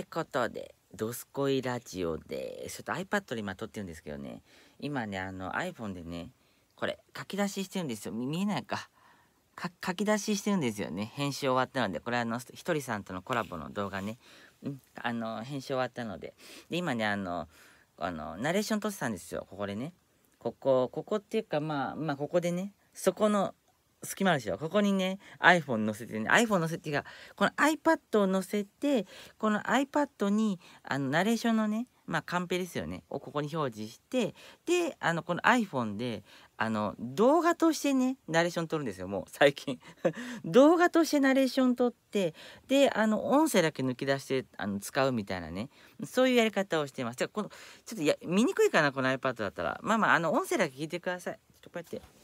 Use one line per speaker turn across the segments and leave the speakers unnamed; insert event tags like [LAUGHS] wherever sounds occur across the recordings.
ってことで、ドスコイラジオでちょっと iPad で今撮ってるんですけどね、今ね、あの iPhone でね、これ、書き出ししてるんですよ。見えないか。か書き出ししてるんですよね。編集終わったので、これあの、ひとりさんとのコラボの動画ね、うん、あの、編集終わったので。で、今ね、あの、あの、ナレーション撮ってたんですよ、ここでね。ここ、ここっていうか、まあ、まあ、ここでね、そこの隙間あるでしょここにね iPhone 載せてね iPhone 載せてがこの iPad を載せてこの iPad にあのナレーションのねまあカンペですよねをここに表示してであのこの iPhone であの動画としてねナレーション撮るんですよもう最近 [LAUGHS] 動画としてナレーション撮ってであの音声だけ抜き出してあの使うみたいなねそういうやり方をしてますじゃこのちょっとや見にくいかなこの iPad だったらまあまああの音声だけ聞いてくださいちょっとこうやって。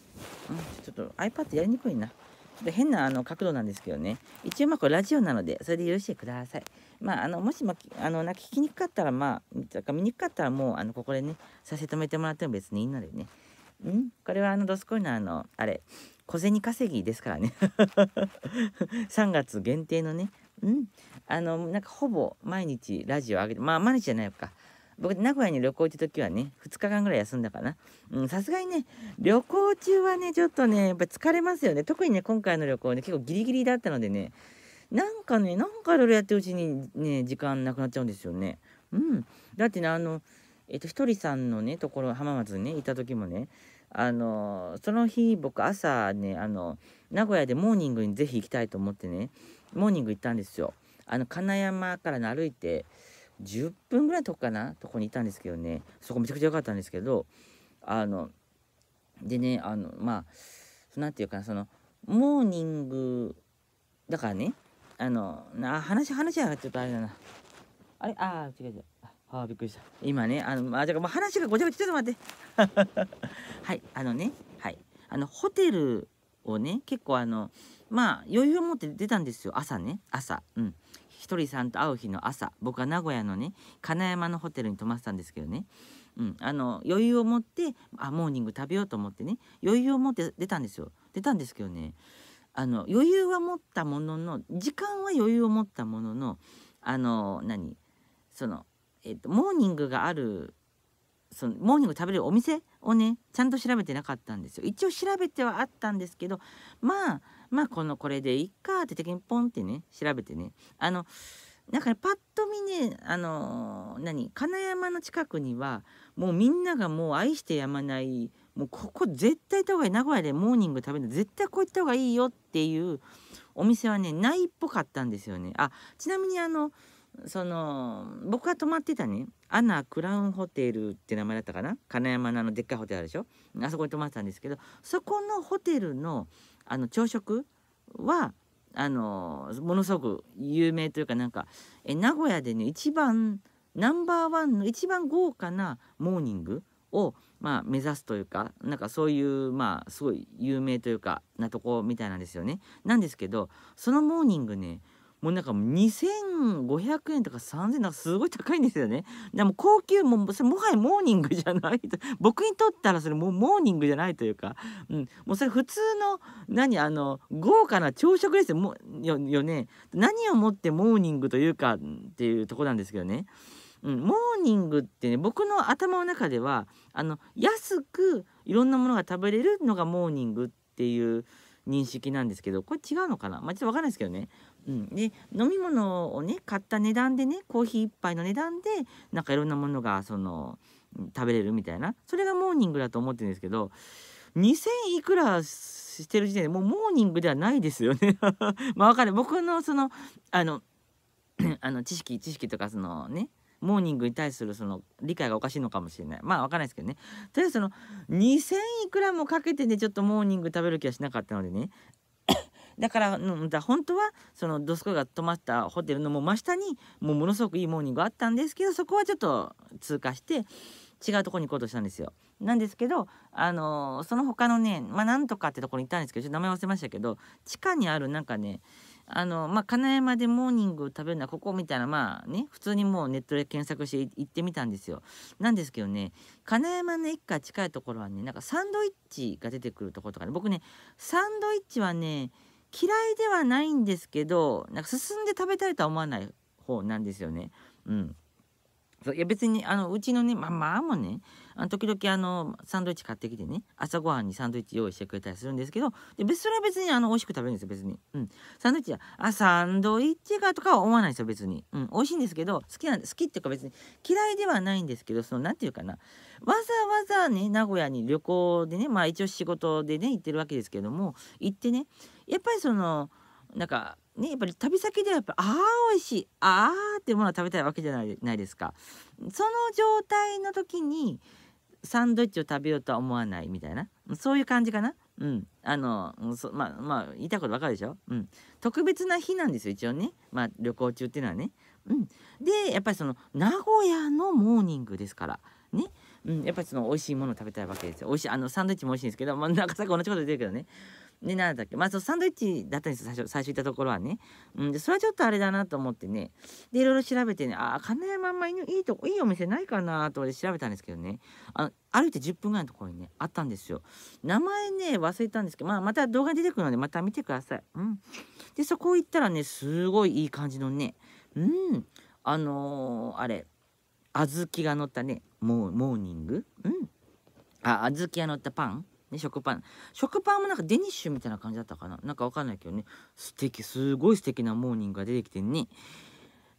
うん、ちょっと iPad やりにくいな。ちょっと変なあの角度なんですけどね。一応まあこれラジオなので、それで許してください。まあ、あのもしもあのなんか聞きにくかったら、まあ、見にくかったらもうあのここでね、させ止めてもらっても別にいいのでね。んこれはあのドスコイのあの、あれ、小銭稼ぎですからね。3 [LAUGHS] 月限定のね。うん。あの、なんかほぼ毎日ラジオ上げて、まあ毎日じゃないのか。僕名古屋に旅行行った時はね2日間ぐらい休んだかなさすがにね旅行中はねちょっとねやっぱ疲れますよね特にね今回の旅行ね結構ギリギリだったのでねなんかねなんかいろいろやってるうちにね時間なくなっちゃうんですよねうんだってねあのえっと、ひとりさんのねところ浜松にねいた時もねあのその日僕朝ねあの名古屋でモーニングにぜひ行きたいと思ってねモーニング行ったんですよ。あの金山からの歩いて10分ぐらいのとこかなとこにいたんですけどねそこめちゃくちゃ良かったんですけどあのでねあのまあ何て言うかなそのモーニングだからねあのな話話はちょっとあれだなあれあ違う違うあびっくりした今ねあのあじゃあ、まあ、話がごちゃごちゃちょっと待って [LAUGHS] はいあのねはいあのホテルをね結構あのまあ余裕を持って出たんですよ朝ね朝うんひとりさんと会う日の朝僕は名古屋のね金山のホテルに泊まってたんですけどね、うん、あの余裕を持ってあモーニング食べようと思ってね余裕を持って出たんですよ出たんですけどねあの余裕は持ったものの時間は余裕を持ったもののあの何その、えっと、モーニングがあるそのモーニング食べるお店をねちゃんと調べてなかったんですよ一応調べてはあったんですけどまあまあこのこれでいいかって的にポンってね調べてねあのなんかねパッと見ねあのー、何金山の近くにはもうみんながもう愛してやまないもうここ絶対行った方がいい名古屋でモーニング食べるの絶対こう行った方がいいよっていうお店はねないっぽかったんですよね。あちなみにあのその僕が泊まってたねアナクラウンホテルって名前だったかな金山のあのでっかいホテルあるでしょあそこに泊まってたんですけどそこのホテルのあの朝食はあのものすごく有名というかなんかえ名古屋でね一番ナンバーワンの一番豪華なモーニングを、まあ、目指すというかなんかそういうまあすごい有名というかなとこみたいなんですよね。なんですけどそのモーニングねもうなんか2500円とか3000円かすごい高いんですよねでも高級もそれもはやモーニングじゃないと [LAUGHS] 僕にとったらそれもうモーニングじゃないというか、うん、もうそれ普通の何あの豪華な朝食ですよもよよね何をもってモーニングというかっていうとこなんですけどねうん、モーニングってね僕の頭の中ではあの安くいろんなものが食べれるのがモーニングっていう認識なんですけどこれ違うのかなまあちょっと分かんないですけどねうん、で飲み物をね買った値段でねコーヒー1杯の値段でなんかいろんなものがその食べれるみたいなそれがモーニングだと思ってるんですけど2,000いくらしてる時点でもうモーニングではないですよね [LAUGHS] まあわかる僕のそのあの [CLEARS THROAT] あの知識知識とかそのねモーニングに対するその理解がおかしいのかもしれないまあわかんないですけどねとりあえずその2,000いくらもかけてねちょっとモーニング食べる気はしなかったのでねだからだ本当はそのドスコイが泊まったホテルのも真下にもうものすごくいいモーニングがあったんですけどそこはちょっと通過して違うとこに行こうとしたんですよ。なんですけど、あのー、その他のね、まあ、なんとかってところに行ったんですけどちょっと名前忘れましたけど地下にあるなんかねあのまあ、金山でモーニング食べるのはここみたいなまあね普通にもうネットで検索して行ってみたんですよなんですけどね金山の駅から近いところはねなんかサンドイッチが出てくるところとかね僕ねサンドイッチはね嫌いではないんですけどなんか進んで食べたいとは思わない方なんですよね。うん、いや別にあのうちのねママ、まあ、もねあの時々あのサンドイッチ買ってきてね朝ごはんにサンドイッチ用意してくれたりするんですけどで別それは別にあの美味しく食べるんですよ別に、うん、サンドイッチはあサンドイッチかとかは思わないですよ別に、うん、美味しいんですけど好きなん好きっていうか別に嫌いではないんですけどその何て言うかなわざわざね名古屋に旅行でねまあ一応仕事でね行ってるわけですけども行ってねやっぱりそのなんかねやっぱり旅先ではやっぱああ美味しいああっていうものを食べたいわけじゃないないですか。その状態の時にサンドイッチを食べようとは思わないみたいなそういう感じかな。うん、あのそまあまあ言いたいことわかるでしょ、うん、特別な日なんですよ一応ね、まあ、旅行中っていうのはね。うん、でやっぱりその名古屋のモーニングですからね、うん、やっぱりその美味しいものを食べたいわけですよ美味しいあのサンドイッチも美味しいんですけど、まあ、なんかさっき同じこと言ってるけどねでなんだっけまあそのサンドイッチだったんです最初最初行ったところはね、うん、でそれはちょっとあれだなと思ってねでいろいろ調べてねああ金山あんまいいとこいいお店ないかなと思って調べたんですけどねあの歩いて10分ぐらいのところにねあったんですよ名前ね忘れたんですけど、まあ、また動画出てくるのでまた見てください、うん、でそこ行ったらねすごいいい感じのねうんあのー、あれ小豆が乗ったねモーモーニングうんあ小豆が乗ったパンね、食パン食パンもなんかデニッシュみたいな感じだったかななんかわかんないけどね素敵すごい素敵なモーニングが出てきてね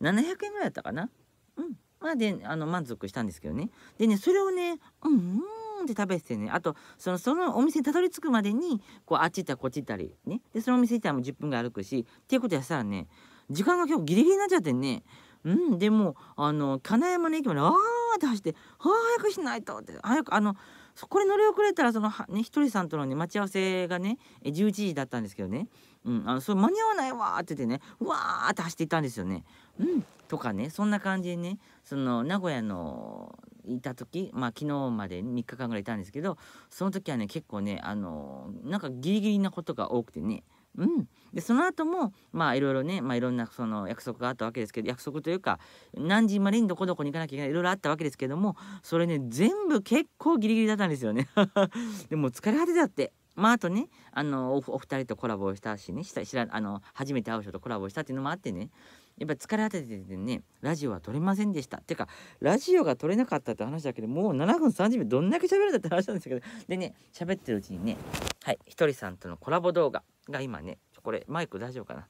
700円ぐらいだったかなうんまあであの満足したんですけどねでねそれをねうんうんって食べてねあとそのそのお店にたどり着くまでにこうあっち行ったりこっち行ったりねでそのお店行ったらもう10分ぐらい歩くしっていうことやったらね時間が結構ギリギリになっちゃってねうんでもあの金山の駅までわーって走って「はあ早くしないと」って早くあのそこれ乗り遅れたらそのねひとりさんとのね待ち合わせがね11時だったんですけどね、うん、あのそれ間に合わないわって言ってねうわって走っていったんですよね。うん、とかねそんな感じでねその名古屋のいた時まあ昨日まで3日間ぐらいいたんですけどその時はね結構ねあのなんかギリギリなことが多くてねうん、でその後もまあいろいろね、まあ、いろんなその約束があったわけですけど約束というか何時までにどこどこに行かなきゃいけないいろいろあったわけですけどもそれね全部結構ギリギリだったんですよね [LAUGHS] でも疲れ果てゃってまあ、あとねあのお二人とコラボしたしねした知らあの初めて会う人とコラボしたっていうのもあってねやっぱ疲れ果てててねラジオは撮れませんでしたっていうかラジオが撮れなかったって話だけどもう7分30秒どんだけ喋るんだって話なんですけどでね喋ってるうちにねはいひとりさんとのコラボ動画が今ねこれマイク大丈夫かな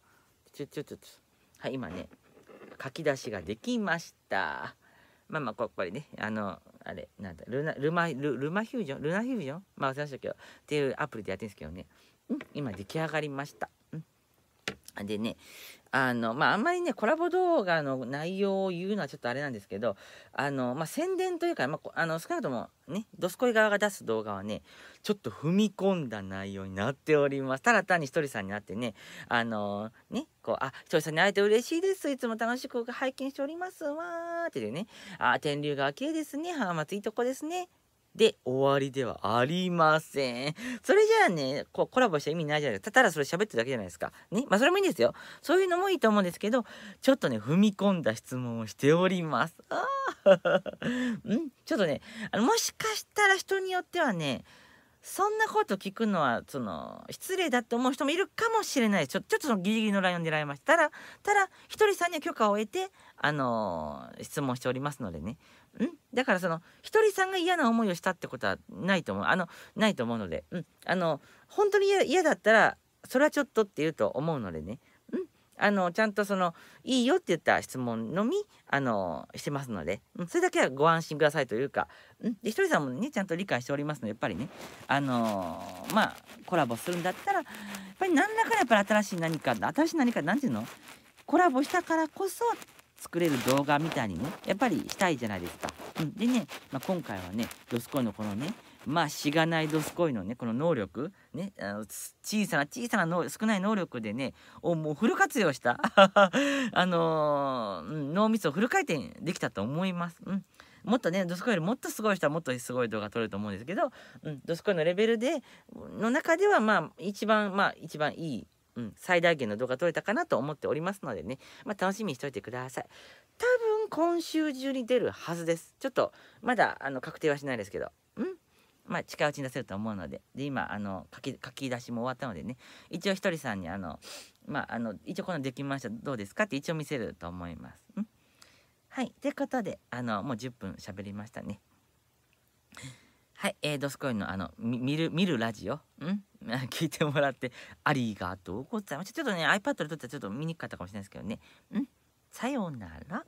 ちょちょちょちょはい今ね書き出しができましたまあまあこれねあのあれ、なんだ、ルナ、ルマ、ルルマフュージョンルナフュージョンまあ忘れましたけど、っていうアプリでやってるんですけどね。うん、今出来上がりました。うん。でね、あの、まあ、あんまりね、コラボ動画の内容を言うのはちょっとあれなんですけど、あの、まあ、宣伝というか、まあ、あの、少なくともね、ドスコイ側が出す動画はね、ちょっと踏み込んだ内容になっております。ただ単にひとりさんになってね、あのね、こう、あ、ひとりさんに会えて嬉しいです。いつも楽しく拝見しておりますわーってね、あ、天竜川綺麗ですね。浜松いいとこですね。で終わりではありません。それじゃあね、コラボした意味ないじゃないですか。ただそれ喋ってるだけじゃないですか。ね。まあそれもいいんですよ。そういうのもいいと思うんですけど、ちょっとね、踏み込んだ質問をしております。あ [LAUGHS] んちょっとねあの、もしかしたら人によってはね、そんなこと聞くのは、その、失礼だって思う人もいるかもしれないちょちょっとそのギリギリのラインを狙いました。ただ、ただ、ひとりさんには許可を得て、あのー、質問しておりますのでね。うん、だからそのひとりさんが嫌な思いをしたってことはないと思うあのないと思うので、うん、あの本当に嫌だったらそれはちょっとって言うと思うのでね、うん、あのちゃんとそのいいよって言った質問のみあのしてますので、うん、それだけはご安心くださいというか、うん、でひとりさんもねちゃんと理解しておりますのでやっぱりねあのー、まあコラボするんだったらやっぱり何らかのやっぱり新しい何か新しい何か何ていうのコラボしたからこそ作れる動画みたいにねやっぱりしたいじゃないですか。うん、でね、まあ、今回はねドスコイのこのねまあしがないドスコイのねこの能力ねあの小さな小さな能少ない能力でねをもうフル活用した [LAUGHS] あのー、脳みそをフル回転できたと思います。うんもっとねドスコイよりもっとすごい人はもっとすごい動画撮れると思うんですけど、うん、ドスコイのレベルでの中ではまあ一番まあ一番いいうん、最大限の動画撮れたかなと思っておりますのでね、まあ、楽しみにしておいてください。多分今週中に出るはずです。ちょっとまだあの確定はしないですけど、うんまあ、近いうちに出せると思うので、で今あの書き書き出しも終わったのでね、一応ひとりさんにあの、まあ、あの一応このできましたどうですかって一応見せると思います。うん、はい、ということであのもう10分喋りましたね。はい、えー、ドスコインのあの、見る、見るラジオ、うん [LAUGHS] 聞いてもらって、ありがとうございましちょっとね、iPad で撮ったらちょっと見にくかったかもしれないですけどね。うんさようなら。